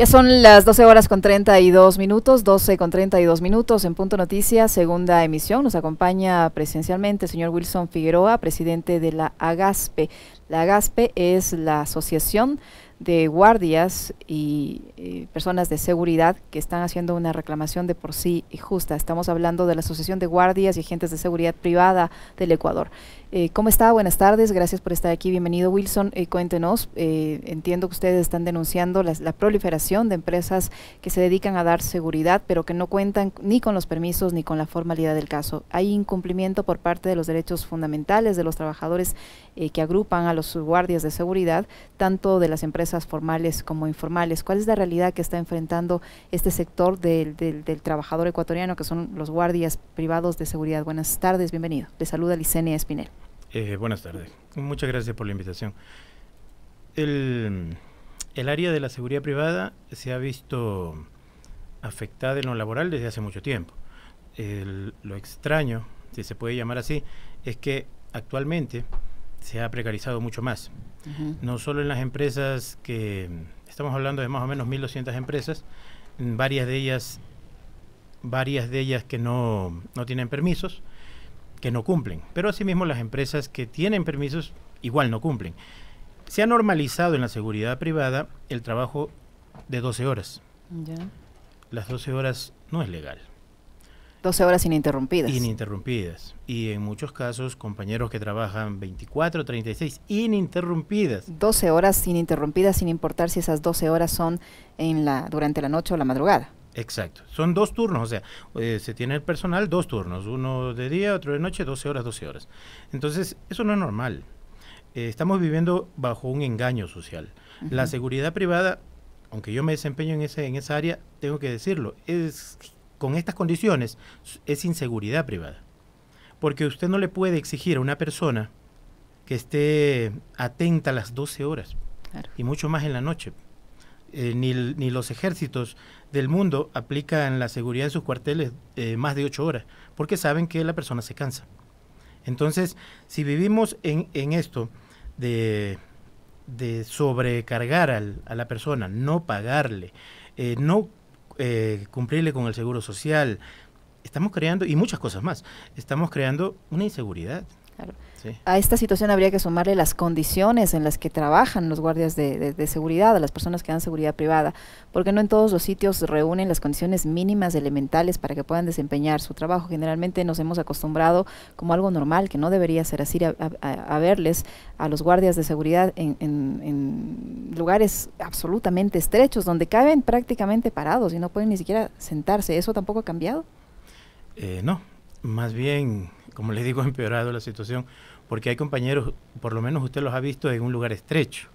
Ya son las 12 horas con 32 minutos, 12 con 32 minutos en Punto Noticias, segunda emisión. Nos acompaña presencialmente el señor Wilson Figueroa, presidente de la AGASPE. La AGASPE es la Asociación de Guardias y, y personas de seguridad que están haciendo una reclamación de por sí justa. Estamos hablando de la Asociación de Guardias y Agentes de Seguridad Privada del Ecuador. Eh, ¿Cómo está? Buenas tardes, gracias por estar aquí. Bienvenido, Wilson. Eh, cuéntenos, eh, entiendo que ustedes están denunciando la, proliferación de empresas que se dedican a dar seguridad, pero que no cuentan ni con los permisos ni con la formalidad del caso. Hay incumplimiento por parte de los derechos fundamentales de los trabajadores que agrupan a los guardias de seguridad, tanto de las empresas formales como informales. ¿Cuál es la realidad que está enfrentando este sector del, trabajador ecuatoriano, que son los guardias privados de seguridad? Buenas tardes, bienvenido. Le saluda Licenia Espinel. Eh, buenas tardes. Muchas gracias por la invitación. El, área de la seguridad privada se ha visto afectada en lo laboral desde hace mucho tiempo. lo extraño, si se puede llamar así, es que actualmente se ha precarizado mucho más. No solo en las empresas que estamos hablando de más o menos 1.200 empresas, varias de ellas, varias de ellas que no tienen permisos, que no cumplen, pero asimismo las empresas que tienen permisos igual no cumplen. Se ha normalizado en la seguridad privada el trabajo de 12 horas. Las 12 horas no es legal. 12 horas ininterrumpidas. Ininterrumpidas. Y en muchos casos, compañeros que trabajan 24, 36, ininterrumpidas. 12 horas ininterrumpidas, sin importar si esas 12 horas son en la, durante la noche o la madrugada. Exacto, son dos turnos, o sea, eh, se tiene el personal dos turnos, uno de día, otro de noche, 12 horas, 12 horas. Entonces, eso no es normal. Eh, estamos viviendo bajo un engaño social. La seguridad privada, aunque yo me desempeño en, ese, en esa área, tengo que decirlo, es, con estas condiciones es inseguridad privada. Porque usted no le puede exigir a una persona que esté atenta las 12 horas, y mucho más en la noche. Eh, ni, ni, los ejércitos del mundo aplican la seguridad en sus cuarteles eh, más de ocho horas, porque saben que la persona se cansa. Entonces, si vivimos en, en esto de, sobrecargar al, a la persona, no pagarle, eh, no cumplirle con el seguro social, estamos creando, y muchas cosas más, estamos creando una inseguridad. A esta situación habría que sumarle las condiciones en las que trabajan los guardias de, seguridad, a seguridad, las personas que dan seguridad privada, porque no en todos los sitios reúnen las condiciones mínimas elementales para que puedan desempeñar su trabajo. Generalmente nos hemos acostumbrado como algo normal, que no debería ser así, a, verles a los guardias de seguridad en, lugares absolutamente estrechos, donde caben prácticamente parados y no pueden ni siquiera sentarse. ¿Eso tampoco ha cambiado? Eh, no, más bien como les digo, empeorado la situación, porque hay compañeros, por lo menos usted los ha visto en un lugar estrecho.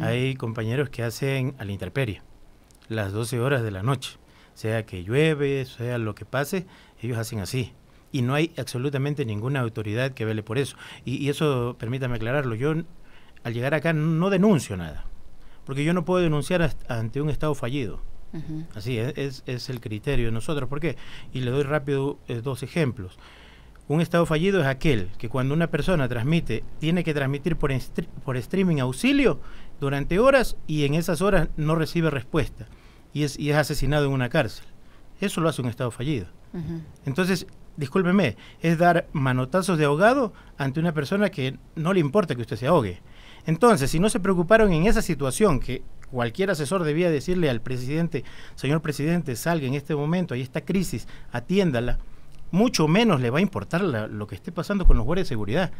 Hay compañeros que hacen a la intemperie, las 12 horas de la noche, sea que llueve, sea lo que pase, ellos hacen así. Y no hay absolutamente ninguna autoridad que vele por eso. Y, eso, permítame aclararlo, yo al llegar acá no denuncio nada, porque yo no puedo denunciar ante un Estado fallido. Así es, el criterio de nosotros. ¿Por qué? Y le doy rápido eh, dos ejemplos. Un Estado fallido es aquel que cuando una persona transmite, tiene que transmitir por, streaming auxilio durante horas y en esas horas no recibe respuesta y es, es asesinado en una cárcel. Eso lo hace un Estado fallido. Entonces, discúlpeme, es dar manotazos de ahogado ante una persona que no le importa que usted se ahogue. Entonces, si no se preocuparon en esa situación que cualquier asesor debía decirle al presidente, señor presidente, salga en este momento, hay esta crisis, atiéndala, mucho menos le va a importar lo que esté pasando con los guardias de seguridad.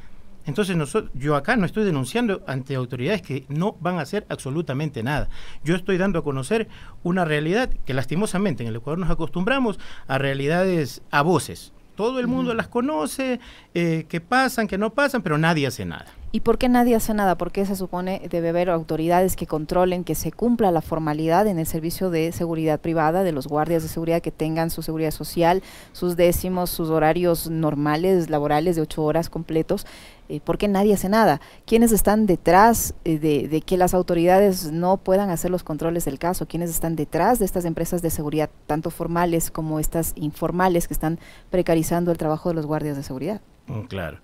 Entonces yo acá no estoy denunciando ante autoridades que no van a hacer absolutamente nada. Yo estoy dando a conocer una realidad que lastimosamente en el Ecuador nos acostumbramos a realidades a voces. Todo el mundo las conoce, eh, que pasan, que no pasan, pero nadie hace nada. ¿Y por qué nadie hace nada? Porque se supone debe haber autoridades que controlen que se cumpla la formalidad en el servicio de seguridad privada, de los guardias de seguridad que tengan su seguridad social, sus décimos, sus horarios normales, laborales de ocho horas completos? Eh, ¿Por qué nadie hace nada? ¿Quiénes están detrás eh, de, de, que las autoridades no puedan hacer los controles del caso? ¿Quiénes están detrás de estas empresas de seguridad, tanto formales como estas informales que están precarizando el trabajo de los guardias de seguridad? Mm, claro.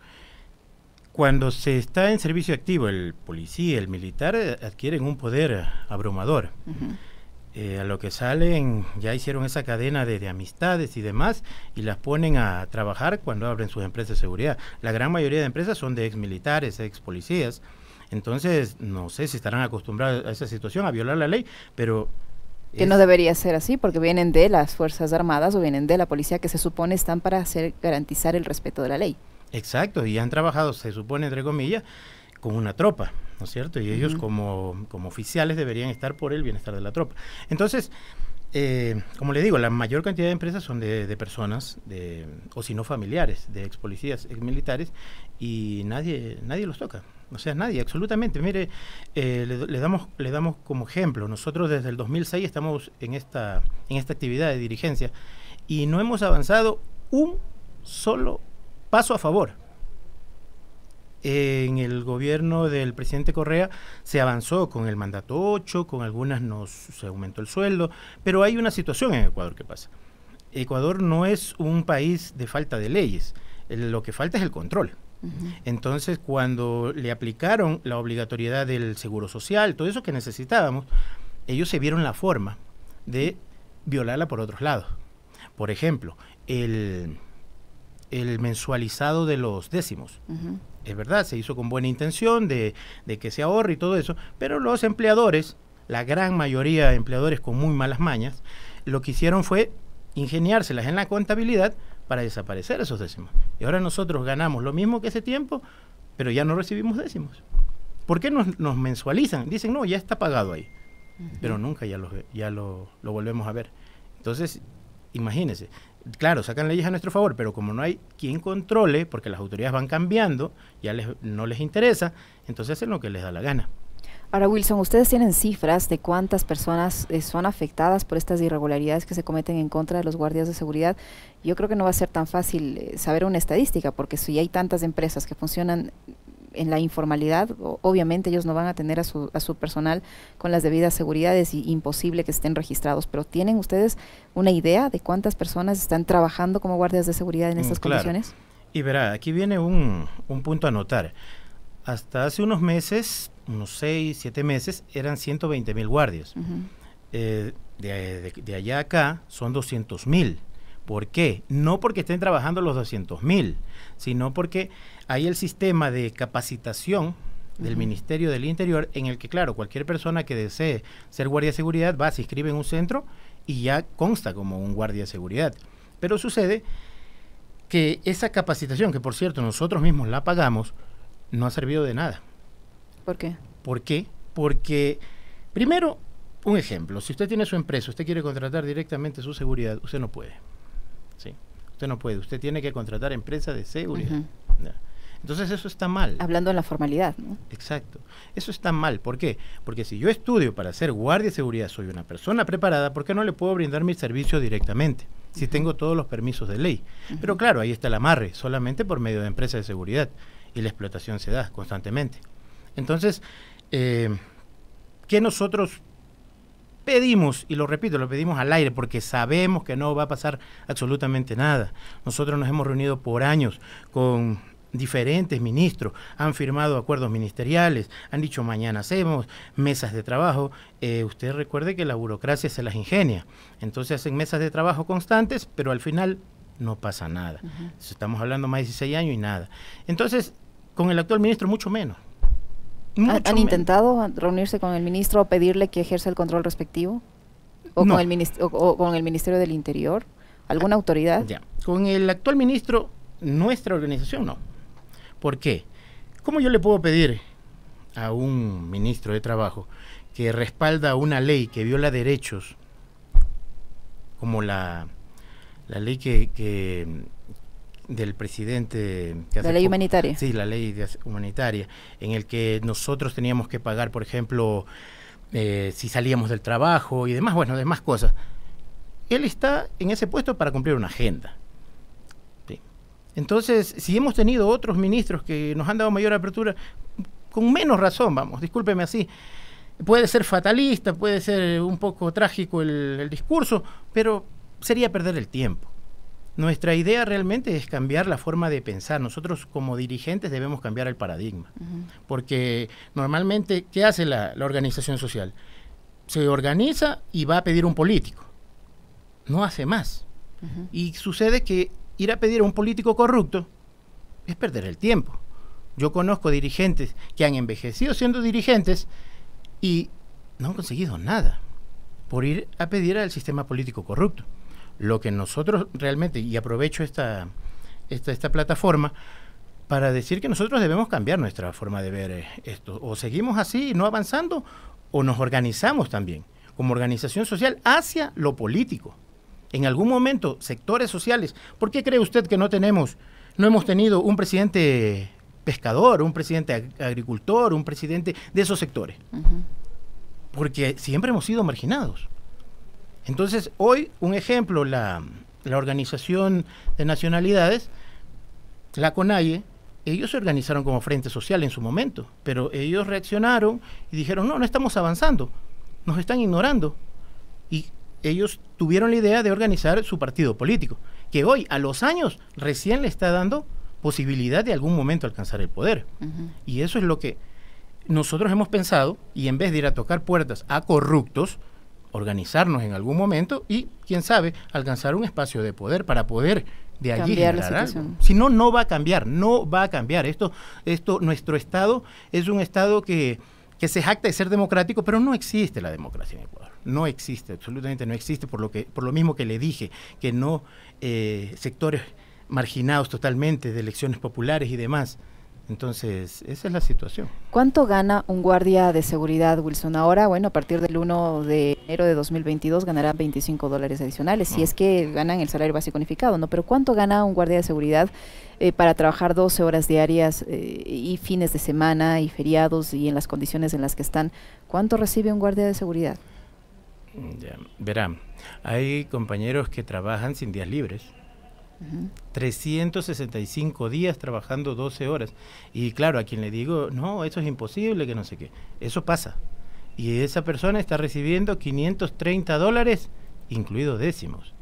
Cuando se está en servicio activo, el policía, el militar eh, adquieren un poder eh, abrumador. Eh, a lo que salen, ya hicieron esa cadena de, de, amistades y demás, y las ponen a trabajar cuando abren sus empresas de seguridad. La gran mayoría de empresas son de ex militares, ex policías. Entonces, no sé si estarán acostumbrados a esa situación, a violar la ley, pero que no debería ser así, porque vienen de las Fuerzas Armadas o vienen de la policía que se supone están para hacer garantizar el respeto de la ley. Exacto, y han trabajado, se supone, entre comillas, con una tropa, ¿no es cierto? Y ellos como, oficiales deberían estar por el bienestar de la tropa. Entonces, eh, como le digo, la mayor cantidad de empresas son de, personas, de, o si no familiares, de ex policías, ex militares, y nadie, nadie los toca. O sea, nadie, absolutamente. Mire, eh, le, damos, le damos como ejemplo. Nosotros desde el 2006 estamos en esta, en esta actividad de dirigencia y no hemos avanzado un solo paso a favor. En el gobierno del presidente Correa se avanzó con el mandato 8, con algunas nos se aumentó el sueldo, pero hay una situación en Ecuador que pasa. Ecuador no es un país de falta de leyes, lo que falta es el control. Entonces, cuando le aplicaron la obligatoriedad del seguro social, todo eso que necesitábamos, ellos se vieron la forma de violarla por otros lados. Por ejemplo, el, el mensualizado de los décimos. Es verdad, se hizo con buena intención de, que se ahorre y todo eso, pero los empleadores, la gran mayoría de empleadores con muy malas mañas, lo que hicieron fue ingeniárselas en la contabilidad para desaparecer esos décimos. Y ahora nosotros ganamos lo mismo que ese tiempo, pero ya no recibimos décimos. ¿Por qué nos, mensualizan? Dicen, no, ya está pagado ahí. Pero nunca ya, lo, ya lo, lo, volvemos a ver. Entonces, imagínense, claro, sacan leyes a nuestro favor, pero como no hay quien controle, porque las autoridades van cambiando, ya les, no les interesa, entonces hacen lo que les da la gana. Ahora, Wilson, ¿ustedes tienen cifras de cuántas personas eh, son afectadas por estas irregularidades que se cometen en contra de los guardias de seguridad? Yo creo que no va a ser tan fácil eh, saber una estadística, porque si hay tantas empresas que funcionan en la informalidad, obviamente ellos no van a tener a su, a su personal con las debidas seguridades y imposible que estén registrados, pero ¿tienen ustedes una idea de cuántas personas están trabajando como guardias de seguridad en mm, estas condiciones? Y verá, aquí viene un, punto a notar. Hasta hace unos meses, unos seis, siete meses, eran 120 mil guardias. Eh, de, de, allá acá son 200 mil. ¿Por qué? No porque estén trabajando los 200 mil, sino porque hay el sistema de capacitación del Ministerio del Interior en el que, claro, cualquier persona que desee ser guardia de seguridad va, se inscribe en un centro y ya consta como un guardia de seguridad. Pero sucede que esa capacitación, que por cierto nosotros mismos la pagamos, no ha servido de nada. ¿Por qué? ¿Por qué? Porque, primero, un ejemplo, si usted tiene su empresa, usted quiere contratar directamente su seguridad, usted no puede. ¿sí? Usted no puede, usted tiene que contratar empresas de seguridad. Entonces eso está mal. Hablando de la formalidad, ¿no? Exacto. Eso está mal. ¿Por qué? Porque si yo estudio para ser guardia de seguridad, soy una persona preparada, ¿por qué no le puedo brindar mi servicio directamente? Si tengo todos los permisos de ley. Pero claro, ahí está el amarre, solamente por medio de empresas de seguridad. Y la explotación se da constantemente. Entonces, eh, ¿qué nosotros pedimos, y lo repito, lo pedimos al aire porque sabemos que no va a pasar absolutamente nada. Nosotros nos hemos reunido por años con diferentes ministros, han firmado acuerdos ministeriales, han dicho mañana hacemos mesas de trabajo. Eh, usted recuerde que la burocracia se las ingenia, entonces hacen mesas de trabajo constantes, pero al final no pasa nada. Estamos hablando más de 16 años y nada. Entonces, con el actual ministro mucho menos. ¿Han intentado reunirse con el ministro o pedirle que ejerza el control respectivo? ¿O, con, el ministro o con el Ministerio del Interior? ¿Alguna autoridad? Con el actual ministro, nuestra organización no. ¿Por qué? ¿Cómo yo le puedo pedir a un ministro de Trabajo que respalda una ley que viola derechos, como la, la ley que del presidente. de la ley humanitaria. Sí, la ley humanitaria, en el que nosotros teníamos que pagar, por ejemplo, eh, si salíamos del trabajo y demás, bueno, demás cosas. Él está en ese puesto para cumplir una agenda. Entonces, si hemos tenido otros ministros que nos han dado mayor apertura, con menos razón, vamos, discúlpeme así. Puede ser fatalista, puede ser un poco trágico el discurso, pero sería perder el tiempo. Nuestra idea realmente es cambiar la forma de pensar. Nosotros como dirigentes debemos cambiar el paradigma, porque normalmente, ¿qué hace la, organización social? Se organiza y va a pedir un político, no hace más. Y sucede que ir a pedir a un político corrupto es perder el tiempo. Yo conozco dirigentes que han envejecido siendo dirigentes y no han conseguido nada por ir a pedir al sistema político corrupto. Lo que nosotros realmente, y aprovecho esta, esta, plataforma, para decir que nosotros debemos cambiar nuestra forma de ver eh, esto. O seguimos así, no avanzando, o nos organizamos también como organización social hacia lo político. En algún momento, sectores sociales, ¿por qué cree usted que no tenemos, no hemos tenido un presidente pescador, un presidente agricultor, un presidente de esos sectores? Porque siempre hemos sido marginados. Entonces, hoy, un ejemplo, la, Organización de Nacionalidades, la CONAIE, ellos se organizaron como Frente Social en su momento, pero ellos reaccionaron y dijeron, no, no estamos avanzando, nos están ignorando. Y ellos tuvieron la idea de organizar su partido político, que hoy, a los años, recién le está dando posibilidad de algún momento alcanzar el poder. Y eso es lo que nosotros hemos pensado, y en vez de ir a tocar puertas a corruptos, organizarnos en algún momento y, quién sabe, alcanzar un espacio de poder para poder de allí Si no, no va a cambiar, no va a cambiar. Esto, esto, nuestro Estado es un Estado que, que se jacta de ser democrático, pero no existe la democracia en Ecuador. No existe, absolutamente no existe, por lo, que, por lo mismo que le dije, que no eh, sectores marginados totalmente de elecciones populares y demás entonces, esa es la situación. ¿Cuánto gana un guardia de seguridad, Wilson? Ahora, bueno, a partir del 1 de enero de 2022 ganará 25 dólares adicionales, si ah. es que ganan el salario básico unificado, ¿no? Pero ¿cuánto gana un guardia de seguridad eh, para trabajar 12 horas diarias eh, y fines de semana y feriados y en las condiciones en las que están? ¿Cuánto recibe un guardia de seguridad? verán, hay compañeros que trabajan sin días libres 365 días trabajando 12 horas. Y claro, a quien le digo, no, eso es imposible, que no sé qué. Eso pasa. Y esa persona está recibiendo 530 dólares, incluidos décimos.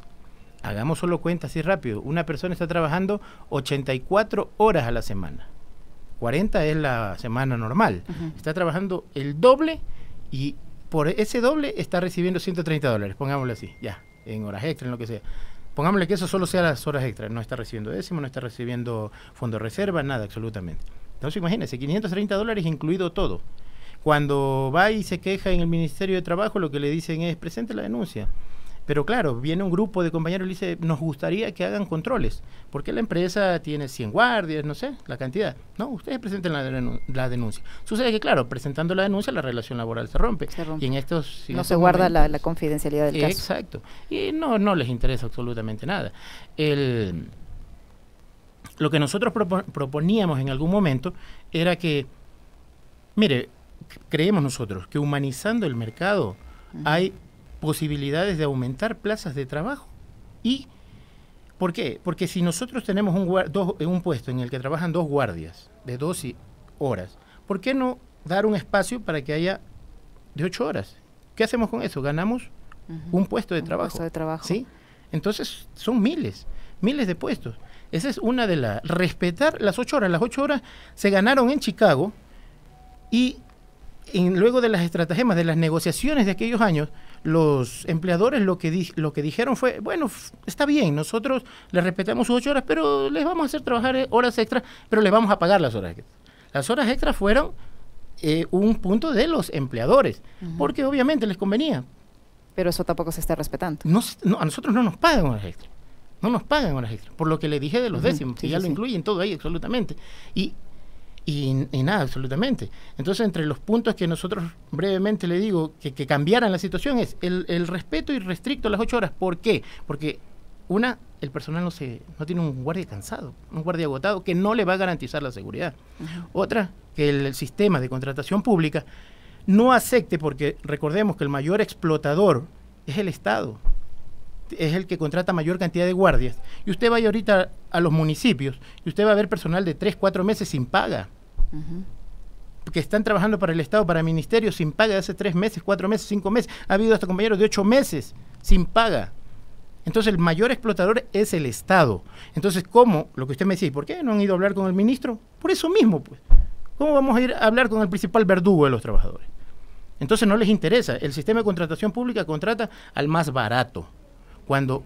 Hagamos solo cuenta así rápido. Una persona está trabajando 84 horas a la semana. 40 es la semana normal. Está trabajando el doble y por ese doble está recibiendo 130 dólares, pongámoslo así, ya, en horas extra, en lo que sea pongámosle que eso solo sea las horas extras, no está recibiendo décimo, no está recibiendo fondo de reserva, nada, absolutamente. Entonces imagínense, 530 dólares incluido todo. Cuando va y se queja en el Ministerio de Trabajo, lo que le dicen es presente la denuncia. Pero claro, viene un grupo de compañeros y dice, nos gustaría que hagan controles, porque la empresa tiene 100 guardias, no sé, la cantidad. No, ustedes presenten la, denuncia. Sucede que, claro, presentando la denuncia, la relación laboral se rompe. Se rompe. Y en estos... no se guarda la, confidencialidad del caso. Exacto. Y no, no les interesa absolutamente nada. El, lo que nosotros proponíamos en algún momento era que, mire, creemos nosotros que humanizando el mercado hay posibilidades de aumentar plazas de trabajo. ¿Y por qué? Porque si nosotros tenemos un, dos, eh, un puesto en el que trabajan dos guardias de 12 horas, ¿por qué no dar un espacio para que haya de ocho horas? ¿Qué hacemos con eso? Ganamos un puesto de trabajo. de trabajo. ¿sí? Entonces son miles, miles de puestos. Esa es una de las... Respetar las ocho horas. Las ocho horas se ganaron en Chicago y luego de las estratagemas, de las negociaciones de aquellos años, los empleadores lo que, lo que dijeron fue, bueno, está bien, nosotros les respetamos sus ocho horas, pero les vamos a hacer trabajar eh, horas extras, pero les vamos a pagar las horas extras. Las horas extras fueron eh, un punto de los empleadores, porque obviamente les convenía. Pero eso tampoco se está respetando. No, a nosotros no nos pagan horas extras. No nos pagan horas extras, por lo que le dije de los décimos, que ya lo incluyen todo ahí absolutamente. Y y, nada, absolutamente. Entonces, entre los puntos que nosotros brevemente le digo que, que cambiaran la situación es el, respeto irrestricto a las ocho horas. ¿Por qué? Porque, una, el personal no, se, no tiene un guardia cansado, un guardia agotado que no le va a garantizar la seguridad. Otra, que el sistema de contratación pública no acepte, porque recordemos que el mayor explotador es el Estado es el que contrata mayor cantidad de guardias. Y usted vaya ahorita a los municipios y usted va a ver personal de 3, 4 meses sin paga. porque que están trabajando para el Estado, para ministerios, sin paga de hace tres meses, cuatro meses, cinco meses. Ha habido hasta compañeros de ocho meses sin paga. Entonces, el mayor explotador es el Estado. Entonces, ¿cómo? Lo que usted me decía, ¿por qué no han ido a hablar con el ministro? Por eso mismo, pues. ¿Cómo vamos a ir a hablar con el principal verdugo de los trabajadores? Entonces, no les interesa. El sistema de contratación pública contrata al más barato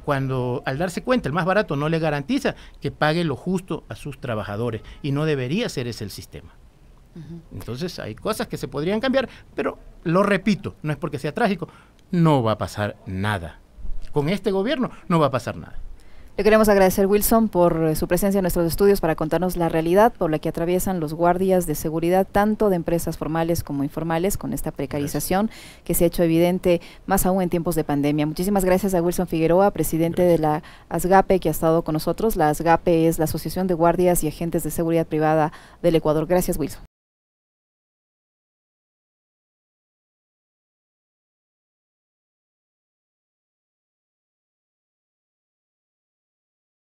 cuando, al darse cuenta el más barato no le garantiza que pague lo justo a sus trabajadores y no debería ser ese el sistema. Entonces hay cosas que se podrían cambiar, pero lo repito, no es porque sea trágico, no va a pasar nada. Con este gobierno no va a pasar nada. Le queremos agradecer, Wilson, por eh, su presencia en nuestros estudios para contarnos la realidad por la que atraviesan los guardias de seguridad, tanto de empresas formales como informales, con esta precarización que se ha hecho evidente, más aún en tiempos de pandemia. Muchísimas gracias a Wilson Figueroa, presidente de la ASGAPE, que ha estado con nosotros. La ASGAPE es la Asociación de Guardias y Agentes de Seguridad Privada del Ecuador. Gracias, Wilson.